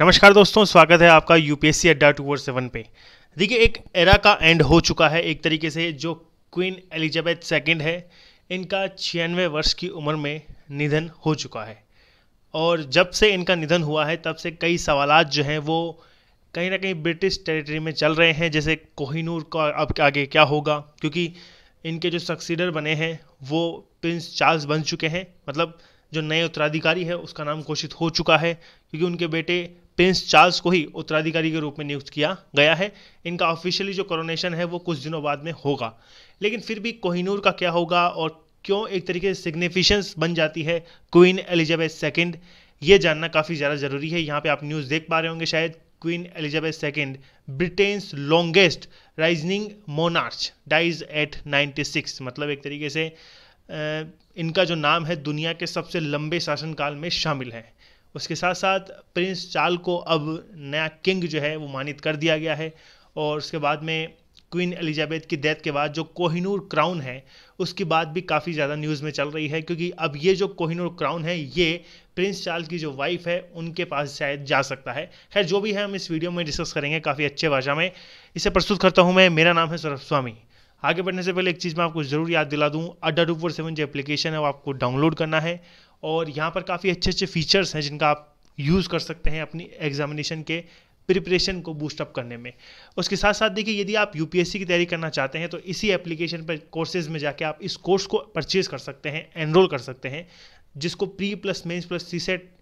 नमस्कार दोस्तों स्वागत है आपका यूपीएससी अड्डा टू फोर सेवन पे देखिए एक एरा का एंड हो चुका है एक तरीके से जो क्वीन एलिजाबेथ सेकंड है इनका छियानवे वर्ष की उम्र में निधन हो चुका है और जब से इनका निधन हुआ है तब से कई सवाल जो हैं वो कहीं ना कहीं ब्रिटिश टेरिटरी में चल रहे हैं जैसे कोहिनूर का अब आगे क्या होगा क्योंकि इनके जो सक्सीडर बने हैं वो प्रिंस चार्ल्स बन चुके हैं मतलब जो नए उत्तराधिकारी है उसका नाम घोषित हो चुका है क्योंकि उनके बेटे प्रिंस चार्ल्स को ही उत्तराधिकारी के रूप में नियुक्त किया गया है इनका ऑफिशियली जो कॉरोनेशन है वो कुछ दिनों बाद में होगा लेकिन फिर भी कोहिनूर का क्या होगा और क्यों एक तरीके से सिग्निफिशेंस बन जाती है क्वीन एलिजाबेथ सेकेंड ये जानना काफ़ी ज़्यादा ज़रूरी है यहाँ पे आप न्यूज़ देख पा रहे होंगे शायद queen Elizabeth second Britain's longest reigning monarch dies at 96 मतलब एक तरीके से इनका जो नाम है दुनिया के सबसे लंबे शासनकाल में शामिल है उसके साथ साथ प्रिंस चाल को अब नया किंग जो है वो मानित कर दिया गया है और उसके बाद में क्वीन एलिजाबेथ की डेथ के बाद जो कोहिनूर क्राउन है उसकी बात भी काफ़ी ज़्यादा न्यूज़ में चल रही है क्योंकि अब ये जो कोहिनूर क्राउन है ये प्रिंस चाल की जो वाइफ है उनके पास शायद जा सकता है खैर जो भी है हम इस वीडियो में डिस्कस करेंगे काफ़ी अच्छे भाषा में इसे प्रस्तुत करता हूँ मैं मेरा नाम है सौरभ स्वामी आगे बढ़ने से पहले एक चीज़ मैं आपको ज़रूर याद दिला दूँ अड्डा टू फोर सेवन जो एप्लीकेशन है वो आपको डाउनलोड करना है और यहाँ पर काफ़ी अच्छे अच्छे फीचर्स हैं जिनका आप यूज़ कर सकते हैं अपनी एग्जामिनेशन के प्रिपरेशन को बूस्टअप करने में उसके साथ साथ देखिए यदि आप यू की तैयारी करना चाहते हैं तो इसी एप्लीकेशन पर कोर्सेज में जाके आप इस कोर्स को परचेज़ कर सकते हैं एनरोल कर सकते हैं जिसको pre plus mains plus C SAT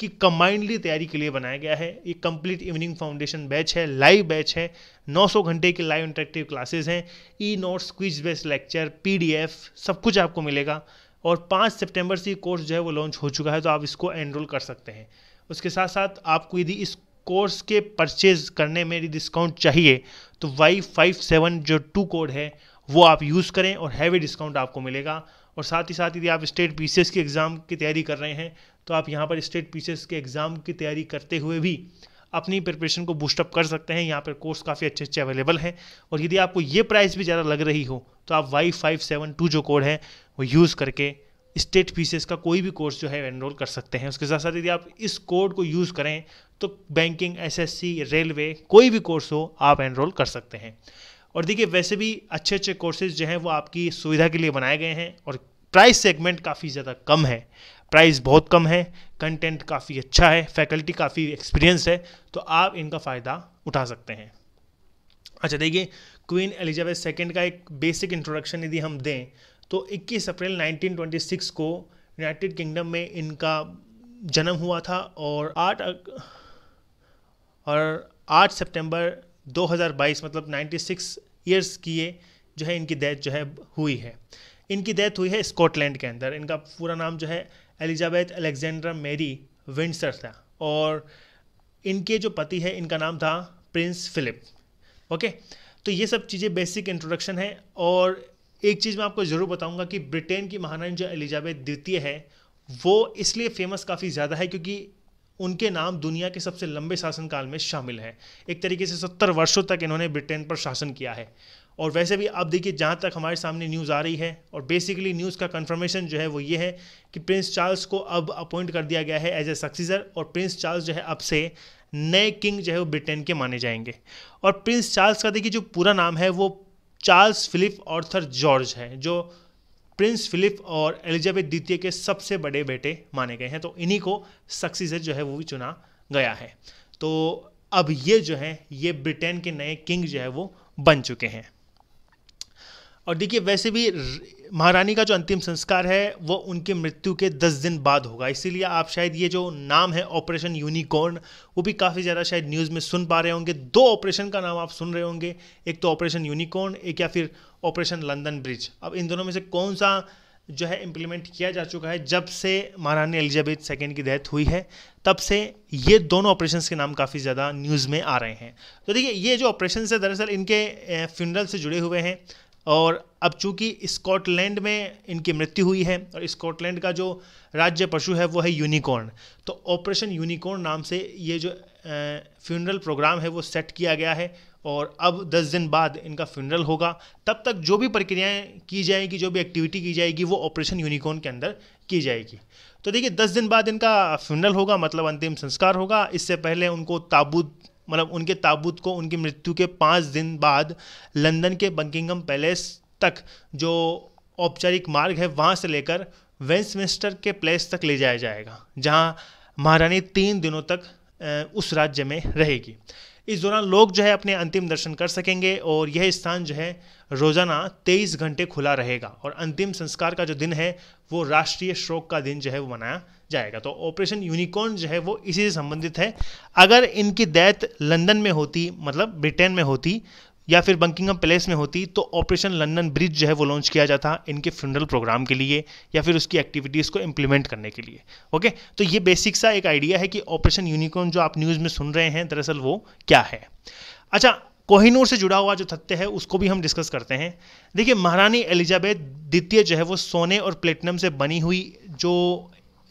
की कंबाइंडली तैयारी के लिए बनाया गया है ये कंप्लीट इवनिंग फाउंडेशन बैच है लाइव बैच है 900 घंटे की लाइव इंटरेक्टिव क्लासेस हैं E notes quiz based lecture PDF सब कुछ आपको मिलेगा और 5 सितंबर से कोर्स जो है वो लॉन्च हो चुका है तो आप इसको एनरोल कर सकते हैं उसके साथ साथ आपको यदि इस कोर्स के परचेज करने में यदि डिस्काउंट चाहिए तो वाई फाइव सेवन जो टू कोड है वो आप यूज़ करें और हैवी डिस्काउंट आपको मिलेगा और साथ ही साथ यदि आप स्टेट पीसीएस की एग्ज़ाम की तैयारी कर रहे हैं तो आप यहाँ पर स्टेट पीसीएस के एग्ज़ाम की तैयारी करते हुए भी अपनी प्रिपरेशन को बूस्टअप कर सकते हैं यहाँ पर कोर्स काफ़ी अच्छे अच्छे अवेलेबल हैं और यदि आपको ये प्राइस भी ज़्यादा लग रही हो तो आप वाई फाइव सेवन टू जो कोड है वो यूज़ करके स्टेट पीसीएस का कोई भी कोर्स जो है एनरोल कर सकते हैं उसके साथ साथ यदि आप इस कोड को यूज़ करें तो बैंकिंग एसएससी रेलवे कोई भी कोर्स हो आप एनरोल कर सकते हैं और देखिए वैसे भी अच्छे अच्छे कोर्सेज जो हैं वो आपकी सुविधा के लिए बनाए गए हैं और प्राइस सेगमेंट काफ़ी ज़्यादा कम है प्राइस बहुत कम है कंटेंट काफ़ी अच्छा है फैकल्टी काफ़ी एक्सपीरियंस है तो आप इनका फ़ायदा उठा सकते हैं अच्छा देखिए क्वीन एलिजाबेथ सेकेंड का एक बेसिक इंट्रोडक्शन यदि हम दें तो 21 अप्रैल 1926 को यूनाइटेड किंगडम में इनका जन्म हुआ था और 8 और 8 सितंबर 2022 मतलब 96 ईयर्स की ये जो है इनकी डेथ जो है हुई है इनकी डेथ हुई है स्कॉटलैंड के अंदर इनका पूरा नाम जो है एलिजाबेथ अलेक्जेंड्रा मेरी विंसर था और इनके जो पति है इनका नाम था प्रिंस फिलिप ओके तो ये सब चीज़ें बेसिक इंट्रोडक्शन है और एक चीज़ मैं आपको ज़रूर बताऊंगा कि ब्रिटेन की महारानी जो एलिजाबेथ द्वितीय है वो इसलिए फेमस काफ़ी ज़्यादा है क्योंकि उनके नाम दुनिया के सबसे लंबे शासनकाल में शामिल हैं एक तरीके से सत्तर वर्षों तक इन्होंने ब्रिटेन पर शासन किया है और वैसे भी आप देखिए जहाँ तक हमारे सामने न्यूज़ आ रही है और बेसिकली न्यूज़ का कंफर्मेशन जो है वो ये है कि प्रिंस चार्ल्स को अब अपॉइंट कर दिया गया है एज ए सक्सीजर और प्रिंस चार्ल्स जो है अब से नए किंग जो है वो ब्रिटेन के माने जाएंगे और प्रिंस चार्ल्स का देखिए जो पूरा नाम है वो चार्ल्स फिलिप ऑर्थर जॉर्ज है जो प्रिंस फिलिप और एलिजाबेथ द्वितीय के सबसे बड़े बेटे माने गए हैं तो इन्हीं को सक्सीजर जो है वो भी चुना गया है तो अब ये जो है ये ब्रिटेन के नए किंग जो है वो बन चुके हैं और देखिए वैसे भी महारानी का जो अंतिम संस्कार है वो उनकी मृत्यु के दस दिन बाद होगा इसीलिए आप शायद ये जो नाम है ऑपरेशन यूनिकॉर्न वो भी काफ़ी ज़्यादा शायद न्यूज़ में सुन पा रहे होंगे दो ऑपरेशन का नाम आप सुन रहे होंगे एक तो ऑपरेशन यूनिकॉर्न एक या फिर ऑपरेशन लंदन ब्रिज अब इन दोनों में से कौन सा जो है इम्प्लीमेंट किया जा चुका है जब से महारानी एलिजाबेथ सेकेंड की डेथ हुई है तब से ये दोनों ऑपरेशन के नाम काफ़ी ज़्यादा न्यूज़ में आ रहे हैं तो देखिए ये जो ऑपरेशन है दरअसल इनके फ्यूनरल से जुड़े हुए हैं और अब चूंकि स्कॉटलैंड में इनकी मृत्यु हुई है और स्कॉटलैंड का जो राज्य पशु है वो है यूनिकॉर्न तो ऑपरेशन यूनिकॉर्न नाम से ये जो फ्यूनरल प्रोग्राम है वो सेट किया गया है और अब 10 दिन बाद इनका फ्यूनरल होगा तब तक जो भी प्रक्रियाएं की जाएंगी जो भी एक्टिविटी की जाएगी वो ऑपरेशन यूनिकॉर्न के अंदर की जाएगी तो देखिए 10 दिन बाद इनका फ्यूनरल होगा मतलब अंतिम संस्कार होगा इससे पहले उनको ताबूत मतलब उनके ताबूत को उनकी मृत्यु के पाँच दिन बाद लंदन के बंकिंगम पैलेस तक जो औपचारिक मार्ग है वहाँ से लेकर वेस्टमिंस्टर के प्लेस तक ले जाया जाएगा जहाँ महारानी तीन दिनों तक उस राज्य में रहेगी इस दौरान लोग जो है अपने अंतिम दर्शन कर सकेंगे और यह स्थान जो है रोज़ाना तेईस घंटे खुला रहेगा और अंतिम संस्कार का जो दिन है वो राष्ट्रीय शोक का दिन जो है वो मनाया जाएगा तो ऑपरेशन यूनिकॉर्न जो है वो इसी से संबंधित है अगर इनकी डेथ लंदन में होती मतलब ब्रिटेन में होती या फिर बंकिंगम पैलेस में होती तो ऑपरेशन लंदन ब्रिज जो है वो लॉन्च किया जाता इनके फ्यूनरल प्रोग्राम के लिए या फिर उसकी एक्टिविटीज़ को इम्प्लीमेंट करने के लिए ओके तो ये बेसिक सा एक आइडिया है कि ऑपरेशन यूनिकॉर्न जो आप न्यूज़ में सुन रहे हैं दरअसल वो क्या है अच्छा कोहिनूर से जुड़ा हुआ जो तथ्य है उसको भी हम डिस्कस करते हैं देखिए महारानी एलिजाबेथ द्वितीय जो है वो सोने और प्लेटिनम से बनी हुई जो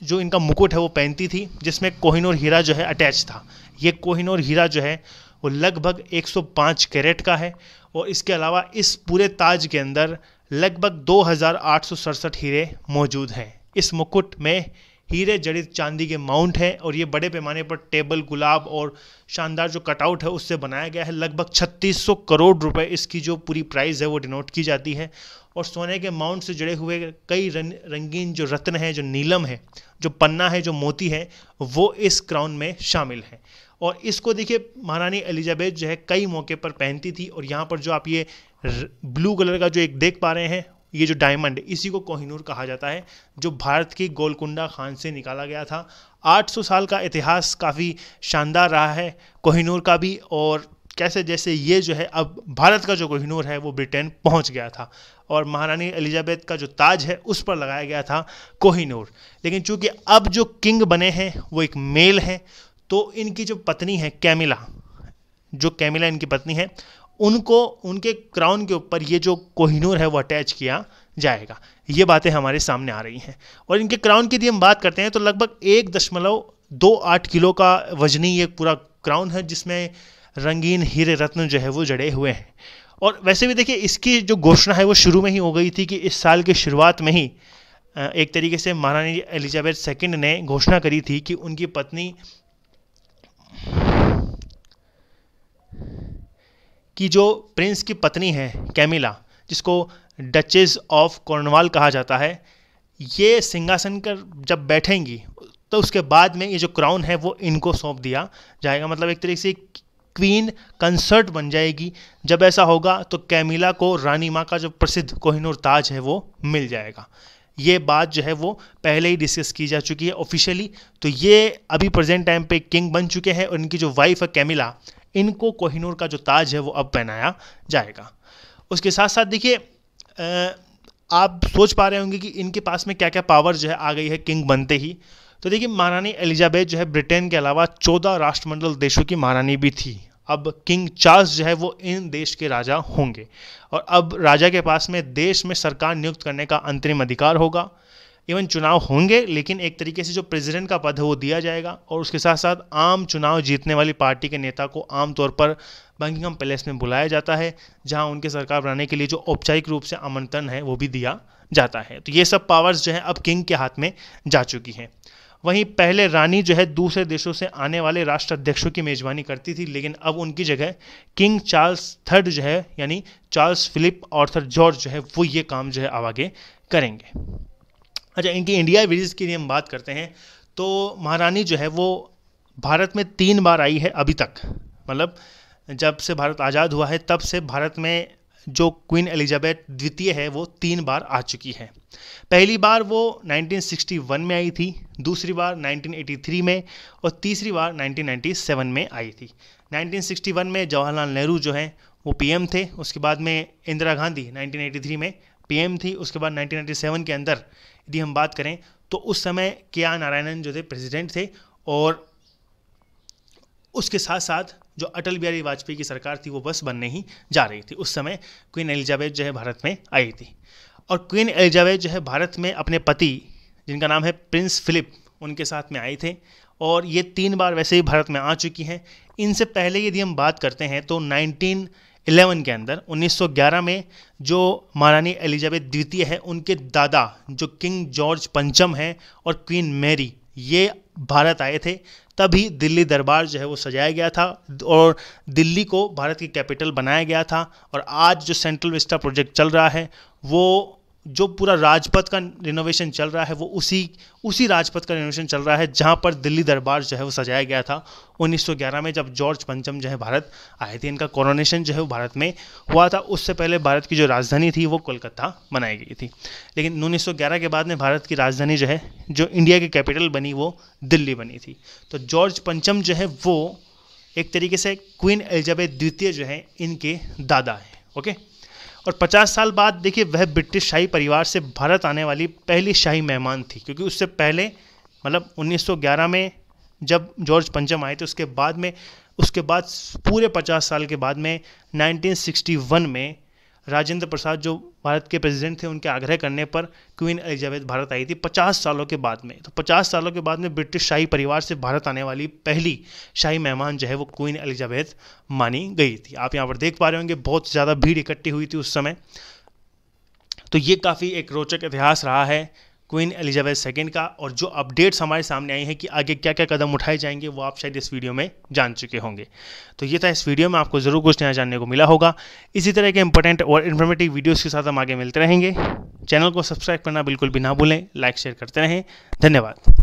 जो इनका मुकुट है वो पहनती थी जिसमें कोहिनूर हीरा जो है अटैच था ये कोहिनूर हीरा जो है वो लगभग 105 कैरेट का है और इसके अलावा इस पूरे ताज के अंदर लगभग दो हीरे मौजूद हैं इस मुकुट में हीरे जड़ित चांदी के माउंट हैं और ये बड़े पैमाने पर टेबल गुलाब और शानदार जो कटआउट है उससे बनाया गया है लगभग 3600 करोड़ रुपए इसकी जो पूरी प्राइस है वो डिनोट की जाती है और सोने के माउंट से जुड़े हुए कई रन, रंगीन जो रत्न हैं जो नीलम है जो पन्ना है जो मोती है वो इस क्राउन में शामिल हैं और इसको देखिए महारानी एलिजाबेथ जो है कई मौके पर पहनती थी और यहाँ पर जो आप ये ब्लू कलर का जो एक देख पा रहे हैं ये जो डायमंड इसी को कोहिनूर कहा जाता है जो भारत की गोलकुंडा खान से निकाला गया था 800 साल का इतिहास काफ़ी शानदार रहा है कोहिनूर का भी और कैसे जैसे ये जो है अब भारत का जो कोहिनूर है वो ब्रिटेन पहुंच गया था और महारानी एलिजाबेथ का जो ताज है उस पर लगाया गया था कोहिनूर लेकिन चूंकि अब जो किंग बने हैं वो एक मेल है तो इनकी जो पत्नी है कैमिला जो कैमिला इनकी पत्नी है उनको उनके क्राउन के ऊपर ये जो कोहिनूर है वो अटैच किया जाएगा ये बातें हमारे सामने आ रही हैं और इनके क्राउन की यदि हम बात करते हैं तो लगभग एक दशमलव दो आठ किलो का वजनी ये पूरा क्राउन है जिसमें रंगीन हीरे रत्न जो है वो जड़े हुए हैं और वैसे भी देखिए इसकी जो घोषणा है वो शुरू में ही हो गई थी कि इस साल की शुरुआत में ही एक तरीके से महारानी एलिजाबेथ सेकंड ने घोषणा करी थी कि उनकी पत्नी कि जो प्रिंस की पत्नी है कैमिला जिसको डचेस ऑफ कॉर्नवाल कहा जाता है ये सिंहासन कर जब बैठेंगी तो उसके बाद में ये जो क्राउन है वो इनको सौंप दिया जाएगा मतलब एक तरीके से क्वीन कंसर्ट बन जाएगी जब ऐसा होगा तो कैमिला को रानी माँ का जो प्रसिद्ध कोहिनूर ताज है वो मिल जाएगा ये बात जो है वो पहले ही डिस्कस की जा चुकी है ऑफिशियली तो ये अभी प्रेजेंट टाइम पे किंग बन चुके हैं और इनकी जो वाइफ है कैमिला इनको कोहिनूर का जो ताज है वो अब पहनाया जाएगा उसके साथ साथ देखिए आप सोच पा रहे होंगे कि इनके पास में क्या क्या पावर जो है आ गई है किंग बनते ही तो देखिए महारानी एलिजाबेथ जो है ब्रिटेन के अलावा चौदह राष्ट्रमंडल देशों की महारानी भी थी अब किंग चार्ल्स जो है वो इन देश के राजा होंगे और अब राजा के पास में देश में सरकार नियुक्त करने का अंतरिम अधिकार होगा इवन चुनाव होंगे लेकिन एक तरीके से जो प्रेसिडेंट का पद है वो दिया जाएगा और उसके साथ साथ आम चुनाव जीतने वाली पार्टी के नेता को आमतौर पर बंगिंगम पैलेस में बुलाया जाता है जहां उनके सरकार बनाने के लिए जो औपचारिक रूप से आमंत्रण है वो भी दिया जाता है तो ये सब पावर्स जो है अब किंग के हाथ में जा चुकी हैं वहीं पहले रानी जो है दूसरे देशों से आने वाले राष्ट्राध्यक्षों की मेजबानी करती थी लेकिन अब उनकी जगह किंग चार्ल्स थर्ड जो है यानी चार्ल्स फिलिप ऑर्थर जॉर्ज जो है वो ये काम जो है अब आगे करेंगे अच्छा इनकी इंडिया विजिट की हम बात करते हैं तो महारानी जो है वो भारत में तीन बार आई है अभी तक मतलब जब से भारत आज़ाद हुआ है तब से भारत में जो क्वीन एलिजाबेथ द्वितीय है वो तीन बार आ चुकी है पहली बार वो 1961 में आई थी दूसरी बार 1983 में और तीसरी बार 1997 में आई थी 1961 में जवाहरलाल नेहरू जो हैं वो पीएम थे उसके बाद में इंदिरा गांधी 1983 में पीएम थी उसके बाद 1997 के अंदर यदि हम बात करें तो उस समय के आर नारायणन जो थे प्रेसिडेंट थे और उसके साथ साथ जो अटल बिहारी वाजपेयी की सरकार थी वो बस बनने ही जा रही थी उस समय क्वीन एलिजाबेथ जो है भारत में आई थी और क्वीन एलिजाबेथ जो है भारत में अपने पति जिनका नाम है प्रिंस फिलिप उनके साथ में आए थे और ये तीन बार वैसे ही भारत में आ चुकी हैं इनसे पहले यदि हम बात करते हैं तो नाइनटीन इलेवन के अंदर 1911 में जो महारानी एलिजाबेथ द्वितीय है उनके दादा जो किंग जॉर्ज पंचम हैं और क्वीन मैरी ये भारत आए थे तभी दिल्ली दरबार जो है वो सजाया गया था और दिल्ली को भारत की कैपिटल बनाया गया था और आज जो सेंट्रल विस्टा प्रोजेक्ट चल रहा है वो जो पूरा राजपथ का रिनोवेशन चल रहा है वो उसी उसी राजपथ का रिनोवेशन चल रहा है जहाँ पर दिल्ली दरबार जो है वो सजाया गया था 1911 में जब जॉर्ज पंचम जो है भारत आए थे इनका कोरोनेशन जो है वो भारत में हुआ था उससे पहले भारत की जो राजधानी थी वो कोलकाता बनाई गई थी लेकिन उन्नीस के बाद में भारत की राजधानी जो है जो इंडिया की कैपिटल बनी वो दिल्ली बनी थी तो जॉर्ज पंचम जो है वो एक तरीके से क्वीन एलिजाबेथ द्वितीय जो है इनके दादा हैं ओके और 50 साल बाद देखिए वह ब्रिटिश शाही परिवार से भारत आने वाली पहली शाही मेहमान थी क्योंकि उससे पहले मतलब 1911 में जब जॉर्ज पंचम आए थे उसके बाद में उसके बाद पूरे 50 साल के बाद में 1961 में राजेंद्र प्रसाद जो भारत के प्रेसिडेंट थे उनके आग्रह करने पर क्वीन एलिजाबेथ भारत आई थी पचास सालों के बाद में तो पचास सालों के बाद में ब्रिटिश शाही परिवार से भारत आने वाली पहली शाही मेहमान जो है वो क्वीन एलिजाबेथ मानी गई थी आप यहाँ पर देख पा रहे होंगे बहुत ज़्यादा भीड़ इकट्ठी हुई थी उस समय तो ये काफ़ी एक रोचक इतिहास रहा है क्वीन एलिजाबेथ सेकेंड का और जो अपडेट्स हमारे सामने आई हैं कि आगे क्या क्या कदम उठाए जाएंगे वो आप शायद इस वीडियो में जान चुके होंगे तो ये था इस वीडियो में आपको ज़रूर कुछ नया जानने को मिला होगा इसी तरह के इंपॉर्टेंट और इन्फॉर्मेटिव वीडियोज़ के साथ हम आगे मिलते रहेंगे चैनल को सब्सक्राइब करना बिल्कुल भी ना भूलें लाइक शेयर करते रहें धन्यवाद